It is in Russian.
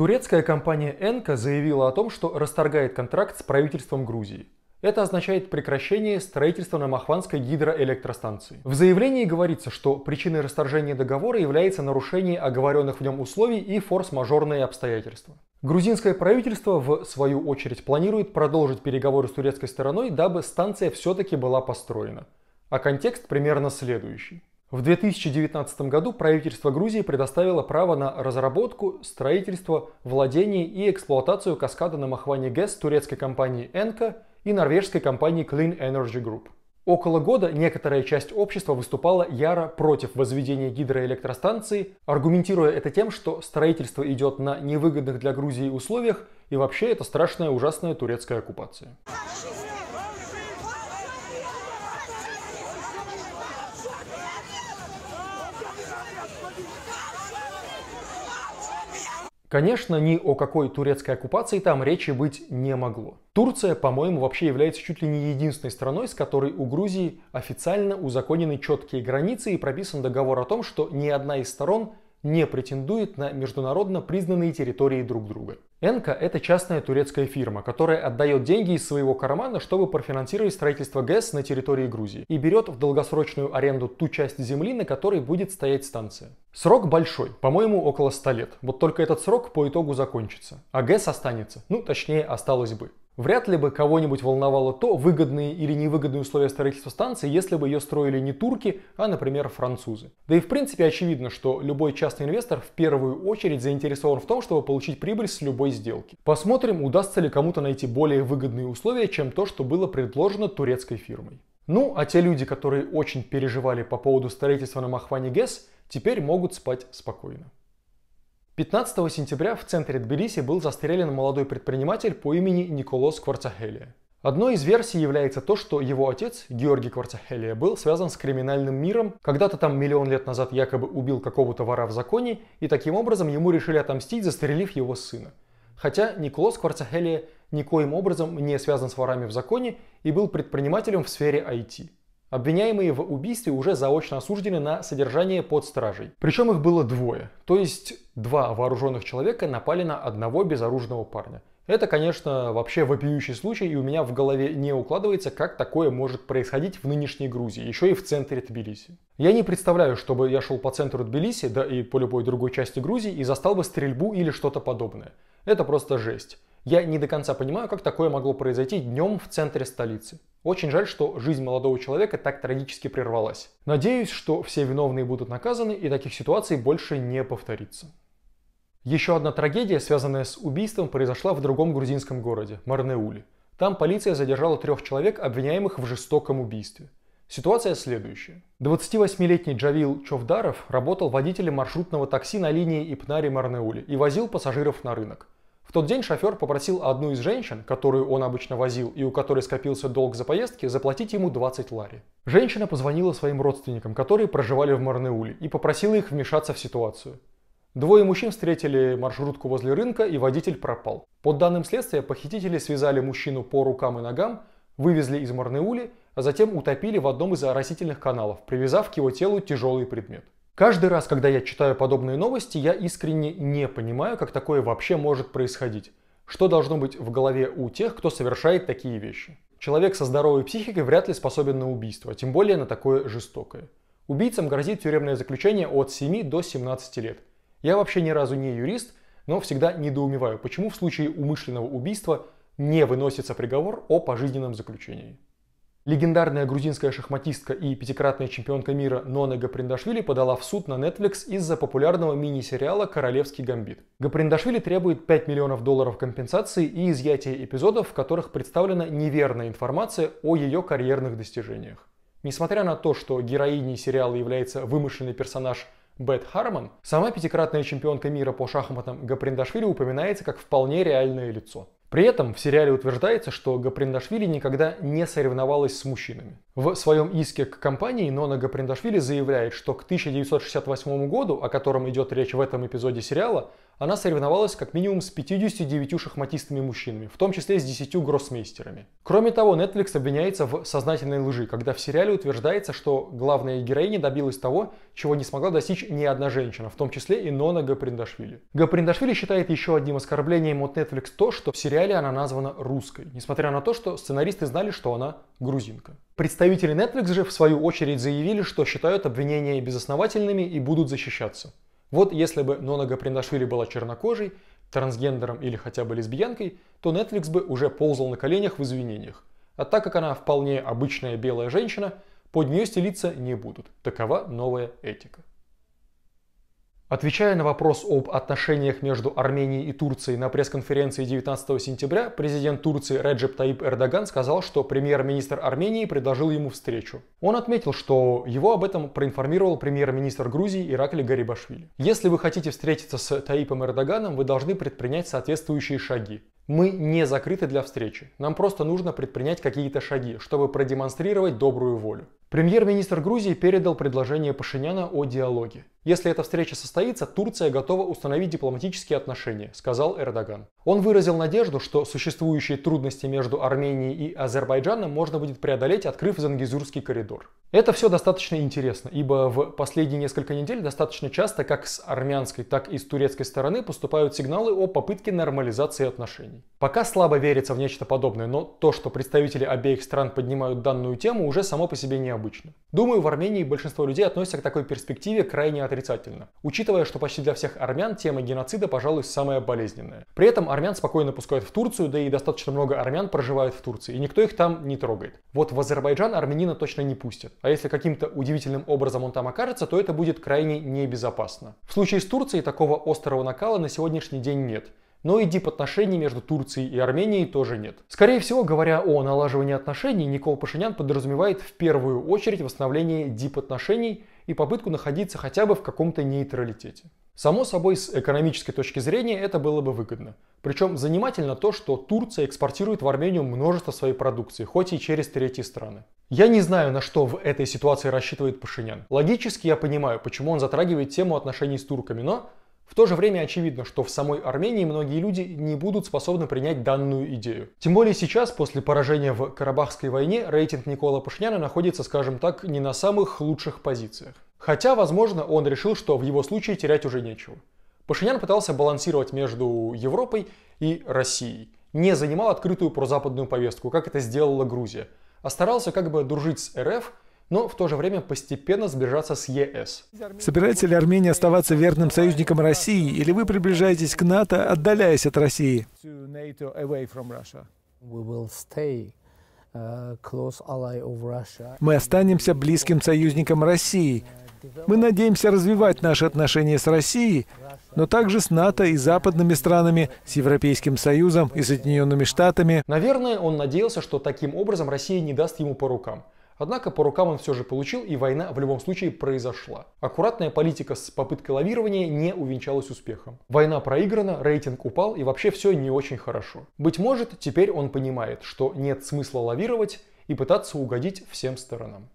Турецкая компания Энка заявила о том, что расторгает контракт с правительством Грузии. Это означает прекращение строительства на Махванской гидроэлектростанции. В заявлении говорится, что причиной расторжения договора является нарушение оговоренных в нем условий и форс-мажорные обстоятельства. Грузинское правительство, в свою очередь, планирует продолжить переговоры с турецкой стороной, дабы станция все-таки была построена. А контекст примерно следующий. В 2019 году правительство Грузии предоставило право на разработку, строительство, владение и эксплуатацию каскада на Махване ГЭС турецкой компании Энка и норвежской компании Clean Energy Group. Около года некоторая часть общества выступала яро против возведения гидроэлектростанции, аргументируя это тем, что строительство идет на невыгодных для Грузии условиях и вообще это страшная ужасная турецкая оккупация. Конечно, ни о какой турецкой оккупации там речи быть не могло. Турция, по-моему, вообще является чуть ли не единственной страной, с которой у Грузии официально узаконены четкие границы и прописан договор о том, что ни одна из сторон не претендует на международно признанные территории друг друга. Энка – это частная турецкая фирма, которая отдает деньги из своего кармана, чтобы профинансировать строительство ГЭС на территории Грузии и берет в долгосрочную аренду ту часть земли, на которой будет стоять станция. Срок большой, по-моему, около 100 лет. Вот только этот срок по итогу закончится. А ГЭС останется, ну точнее осталось бы. Вряд ли бы кого-нибудь волновало то, выгодные или невыгодные условия строительства станции, если бы ее строили не турки, а, например, французы. Да и в принципе очевидно, что любой частный инвестор в первую очередь заинтересован в том, чтобы получить прибыль с любой сделки. Посмотрим, удастся ли кому-то найти более выгодные условия, чем то, что было предложено турецкой фирмой. Ну, а те люди, которые очень переживали по поводу строительства на Махване ГЭС, теперь могут спать спокойно. 15 сентября в центре Тбилиси был застрелен молодой предприниматель по имени Николос Кварцахелия. Одной из версий является то, что его отец, Георгий Кварцахелия, был связан с криминальным миром, когда-то там миллион лет назад якобы убил какого-то вора в законе, и таким образом ему решили отомстить, застрелив его сына. Хотя Николас Кварцахелия никоим образом не связан с ворами в законе и был предпринимателем в сфере IT. Обвиняемые в убийстве уже заочно осуждены на содержание под стражей. Причем их было двое, то есть два вооруженных человека напали на одного безоружного парня. Это, конечно, вообще вопиющий случай, и у меня в голове не укладывается, как такое может происходить в нынешней Грузии, еще и в центре Тбилиси. Я не представляю, чтобы я шел по центру Тбилиси, да и по любой другой части Грузии, и застал бы стрельбу или что-то подобное. Это просто жесть. Я не до конца понимаю, как такое могло произойти днем в центре столицы. Очень жаль, что жизнь молодого человека так трагически прервалась. Надеюсь, что все виновные будут наказаны и таких ситуаций больше не повторится. Еще одна трагедия, связанная с убийством, произошла в другом грузинском городе – Марнеуле. Там полиция задержала трех человек, обвиняемых в жестоком убийстве. Ситуация следующая. 28-летний Джавил Човдаров работал водителем маршрутного такси на линии Ипнари-Марнеуле и возил пассажиров на рынок – в тот день шофер попросил одну из женщин, которую он обычно возил и у которой скопился долг за поездки, заплатить ему 20 лари. Женщина позвонила своим родственникам, которые проживали в Марнеуле, и попросила их вмешаться в ситуацию. Двое мужчин встретили маршрутку возле рынка, и водитель пропал. По данным следствия, похитители связали мужчину по рукам и ногам, вывезли из Марнеули, а затем утопили в одном из оросительных каналов, привязав к его телу тяжелый предмет. Каждый раз, когда я читаю подобные новости, я искренне не понимаю, как такое вообще может происходить. Что должно быть в голове у тех, кто совершает такие вещи? Человек со здоровой психикой вряд ли способен на убийство, тем более на такое жестокое. Убийцам грозит тюремное заключение от 7 до 17 лет. Я вообще ни разу не юрист, но всегда недоумеваю, почему в случае умышленного убийства не выносится приговор о пожизненном заключении. Легендарная грузинская шахматистка и пятикратная чемпионка мира Нона Гаприндашвили подала в суд на Netflix из-за популярного мини-сериала «Королевский гамбит». Гаприндашвили требует 5 миллионов долларов компенсации и изъятия эпизодов, в которых представлена неверная информация о ее карьерных достижениях. Несмотря на то, что героиней сериала является вымышленный персонаж Бет Харман, сама пятикратная чемпионка мира по шахматам Гаприндашвили упоминается как вполне реальное лицо. При этом в сериале утверждается, что Гаприндашвили никогда не соревновалась с мужчинами. В своем иске к компании Нона Гаприндашвили заявляет, что к 1968 году, о котором идет речь в этом эпизоде сериала, она соревновалась как минимум с 59 шахматистами-мужчинами, в том числе с 10 гроссмейстерами. Кроме того, Netflix обвиняется в сознательной лжи, когда в сериале утверждается, что главная героиня добилась того, чего не смогла достичь ни одна женщина, в том числе и Нона Гаприндашвили. Гаприндашвили считает еще одним оскорблением от Netflix то, что в сериале она названа русской, несмотря на то, что сценаристы знали, что она грузинка. Представители Netflix же в свою очередь заявили, что считают обвинения безосновательными и будут защищаться. Вот если бы Нонага Гапринашвили была чернокожей, трансгендером или хотя бы лесбиянкой, то Netflix бы уже ползал на коленях в извинениях. А так как она вполне обычная белая женщина, под нее стелиться не будут. Такова новая этика. Отвечая на вопрос об отношениях между Арменией и Турцией на пресс-конференции 19 сентября, президент Турции Реджеп Таип Эрдоган сказал, что премьер-министр Армении предложил ему встречу. Он отметил, что его об этом проинформировал премьер-министр Грузии Иракли Гарибашвили. Если вы хотите встретиться с Таипом Эрдоганом, вы должны предпринять соответствующие шаги. Мы не закрыты для встречи. Нам просто нужно предпринять какие-то шаги, чтобы продемонстрировать добрую волю. Премьер-министр Грузии передал предложение Пашиняна о диалоге. Если эта встреча состоится, Турция готова установить дипломатические отношения, сказал Эрдоган. Он выразил надежду, что существующие трудности между Арменией и Азербайджаном можно будет преодолеть, открыв Зангизурский коридор. Это все достаточно интересно, ибо в последние несколько недель достаточно часто как с армянской, так и с турецкой стороны поступают сигналы о попытке нормализации отношений. Пока слабо верится в нечто подобное, но то, что представители обеих стран поднимают данную тему, уже само по себе необычно. Думаю, в Армении большинство людей относятся к такой перспективе крайне отрицательно. Учитывая, что почти для всех армян тема геноцида, пожалуй, самая болезненная. При этом армян спокойно пускают в Турцию, да и достаточно много армян проживают в Турции, и никто их там не трогает. Вот в Азербайджан армянина точно не пустят. А если каким-то удивительным образом он там окажется, то это будет крайне небезопасно. В случае с Турцией такого острого накала на сегодняшний день нет. Но и дип-отношений между Турцией и Арменией тоже нет. Скорее всего, говоря о налаживании отношений, Никол Пашинян подразумевает в первую очередь восстановление дип-отношений и попытку находиться хотя бы в каком-то нейтралитете. Само собой, с экономической точки зрения это было бы выгодно. Причем занимательно то, что Турция экспортирует в Армению множество своей продукции, хоть и через третьи страны. Я не знаю, на что в этой ситуации рассчитывает Пашинян. Логически я понимаю, почему он затрагивает тему отношений с турками, но в то же время очевидно, что в самой Армении многие люди не будут способны принять данную идею. Тем более сейчас, после поражения в Карабахской войне, рейтинг Никола Пашиняна находится, скажем так, не на самых лучших позициях. Хотя, возможно, он решил, что в его случае терять уже нечего. Пашинян пытался балансировать между Европой и Россией, не занимал открытую прозападную повестку, как это сделала Грузия, а старался как бы дружить с РФ – но в то же время постепенно сближаться с ЕС. Собирается ли Армения оставаться верным союзником России, или вы приближаетесь к НАТО, отдаляясь от России? Uh, Мы останемся близким союзником России. Мы надеемся развивать наши отношения с Россией, но также с НАТО и западными странами, с Европейским Союзом и Соединенными Штатами. Наверное, он надеялся, что таким образом Россия не даст ему по рукам. Однако по рукам он все же получил, и война в любом случае произошла. Аккуратная политика с попыткой лавирования не увенчалась успехом. Война проиграна, рейтинг упал, и вообще все не очень хорошо. Быть может, теперь он понимает, что нет смысла лавировать и пытаться угодить всем сторонам.